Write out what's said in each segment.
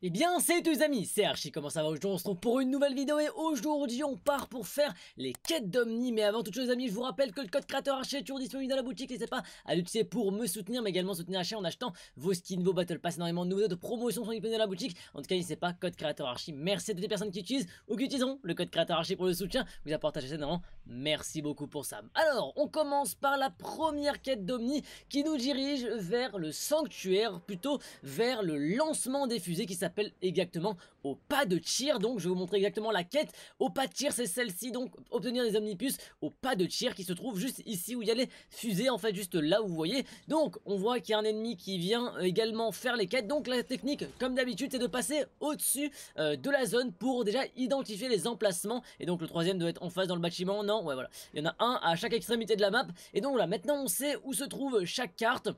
Et eh bien, c'est tous amis, c'est Archie, comment ça va Aujourd'hui, on se retrouve pour une nouvelle vidéo et aujourd'hui, on part pour faire les quêtes d'Omni. Mais avant toute chose, amis, je vous rappelle que le code créateur Archie est toujours disponible dans la boutique. N'hésitez pas à l'utiliser pour me soutenir, mais également soutenir Archie en achetant vos skins, vos battle pass, énormément de nouveautés de promotion sont disponibles dans la boutique. En tout cas, n'hésitez pas, code créateur Archie. Merci à toutes les personnes qui utilisent ou qui utiliseront le code créateur Archie pour le soutien. Vous apportez ça, énormément. Merci beaucoup pour ça. Alors, on commence par la première quête d'Omni qui nous dirige vers le sanctuaire, plutôt vers le lancement des fusées qui s'appelle s'appelle exactement au pas de tir. Donc je vais vous montrer exactement la quête au pas de tir, c'est celle-ci. Donc obtenir des omnipus au pas de tir qui se trouve juste ici où il y a les fusées, en fait juste là où vous voyez. Donc on voit qu'il y a un ennemi qui vient également faire les quêtes. Donc la technique, comme d'habitude, c'est de passer au-dessus euh, de la zone pour déjà identifier les emplacements. Et donc le troisième doit être en face dans le bâtiment. Non, ouais voilà. Il y en a un à chaque extrémité de la map. Et donc là, maintenant on sait où se trouve chaque carte.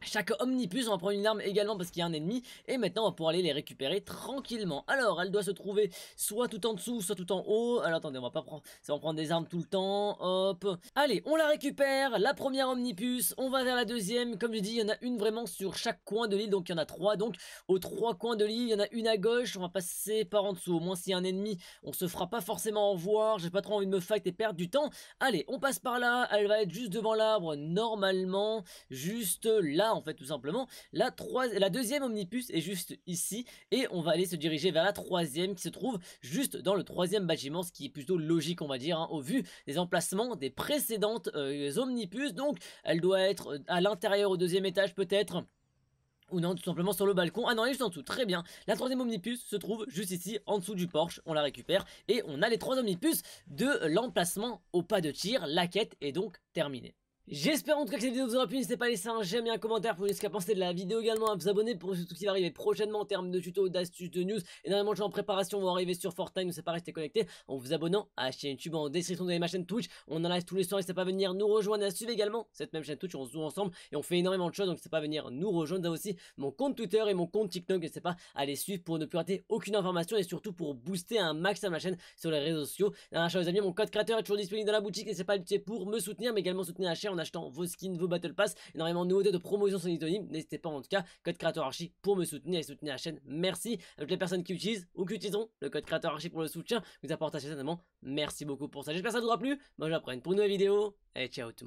Chaque on va prendre une arme également parce qu'il y a un ennemi et maintenant on va pouvoir aller les récupérer tranquillement. Alors elle doit se trouver soit tout en dessous, soit tout en haut. Alors attendez, on va pas prendre, des armes tout le temps. Hop. Allez, on la récupère, la première omnipus. on va vers la deuxième. Comme je dis, il y en a une vraiment sur chaque coin de l'île, donc il y en a trois. Donc aux trois coins de l'île, il y en a une à gauche, on va passer par en dessous. Au moins s'il y a un ennemi, on se fera pas forcément en voir. J'ai pas trop envie de me fight et perdre du temps. Allez, on passe par là, elle va être juste devant l'arbre normalement, juste là en fait tout simplement. La, la deuxième omnipus est juste ici et on va aller se diriger vers la troisième qui se trouve juste dans le troisième bâtiment, ce qui est plutôt logique on va dire hein, au vu des emplacements des précédentes euh, Omnipus Donc elle doit être euh, à l'intérieur au deuxième étage peut-être. Ou non, tout simplement sur le balcon. Ah non, elle est juste en dessous. Très bien. La troisième omnipus se trouve juste ici, en dessous du Porsche. On la récupère. Et on a les trois omnipus de euh, l'emplacement au pas de tir. La quête est donc terminée. J'espère en tout cas que cette vidéo vous aura plu, n'hésitez pas à laisser un j'aime et un commentaire pour nous ce qu'a pensé de la vidéo également, à vous abonner pour tout ce qui va arriver prochainement en termes de tutos, d'astuces, de news, énormément de choses en préparation vont arriver sur Fortnite, n'hésitez pas à rester connecté en vous abonnant à la chaîne YouTube, en description de ma chaîne Twitch, on en live tous les soirs, n'hésitez pas à venir nous rejoindre à suivre également cette même chaîne Twitch, on se joue ensemble et on fait énormément de choses, donc n'hésitez pas à venir nous rejoindre, avez aussi mon compte Twitter et mon compte TikTok, n'hésitez pas à les suivre pour ne plus rater aucune information et surtout pour booster un maximum ma chaîne sur les réseaux sociaux. Dernière chose les amis, mon code créateur est toujours disponible dans la boutique, n'hésitez pas à pour me soutenir mais également soutenir la chaîne achetant vos skins, vos battle pass, énormément de nouveautés de promotion sur N'hésitez pas en tout cas, code créateur archi pour me soutenir et soutenir la chaîne. Merci à toutes les personnes qui utilisent ou qui utiliseront le code créateur archi pour le soutien. Vous apportez certainement. Merci beaucoup pour ça. J'espère que ça vous aura plu. Moi, j'apprenne pour une nouvelle vidéo. Et ciao tout le monde.